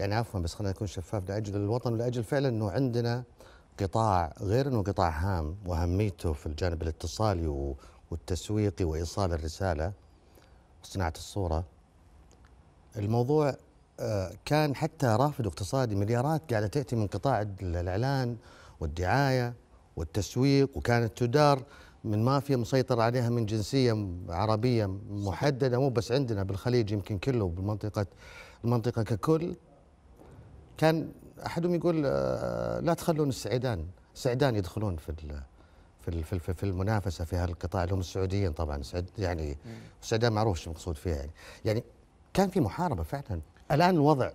يعني عفوا بس خلينا نكون شفاف لاجل الوطن ولاجل فعلا انه عندنا قطاع غير انه قطاع هام واهميته في الجانب الاتصالي والتسويقي وايصال الرساله وصناعه الصوره الموضوع آه، كان حتى رافد اقتصادي مليارات قاعده تاتي من قطاع الاعلان والدعايه والتسويق وكانت تدار من مافيا مسيطر عليها من جنسيه عربيه محدده مو بس عندنا بالخليج يمكن كله وبالمنطقه المنطقه ككل كان احدهم يقول آه، لا تخلون السعيدان السعيدان يدخلون في في في في المنافسه في هالقطاع اللي هم السعوديين طبعا يعني السعيدان معروف شو المقصود فيها يعني يعني كان في محاربه فعلا الان الوضع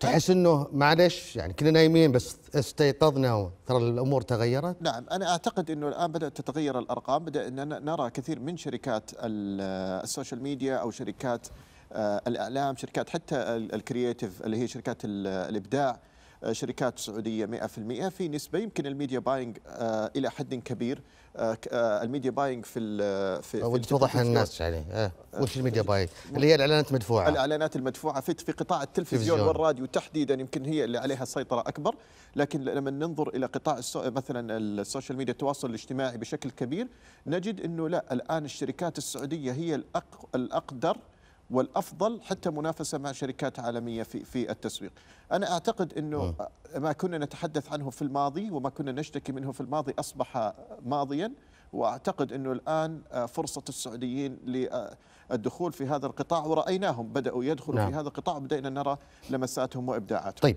تحس انه معلش يعني كنا نايمين بس استيقظنا ترى الامور تغيرت نعم انا اعتقد انه الان بدات تتغير الارقام بدأنا نرى كثير من شركات السوشيال ميديا او شركات آه، الاعلام شركات حتى الكرييتيف اللي هي شركات الابداع آه، شركات سعودية 100% في نسبة يمكن الميديا باينج آه، إلى حد كبير الميديا باينج في ال في ودي توضح للناس يعني وش الميديا باينج اللي هي الإعلانات المدفوعة الإعلانات المدفوعة في في قطاع التلفزيون والراديو تحديدا يمكن هي اللي عليها سيطرة أكبر لكن لما ننظر إلى قطاع مثلا السوشيال ميديا التواصل الاجتماعي بشكل كبير نجد أنه لا الآن الشركات السعودية هي الأقدر والافضل حتى منافسه مع شركات عالميه في في التسويق. انا اعتقد انه نعم. ما كنا نتحدث عنه في الماضي وما كنا نشتكي منه في الماضي اصبح ماضيا واعتقد انه الان فرصه السعوديين للدخول في هذا القطاع ورايناهم بداوا يدخلوا نعم. في هذا القطاع وبدانا نرى لمساتهم وابداعاتهم. طيب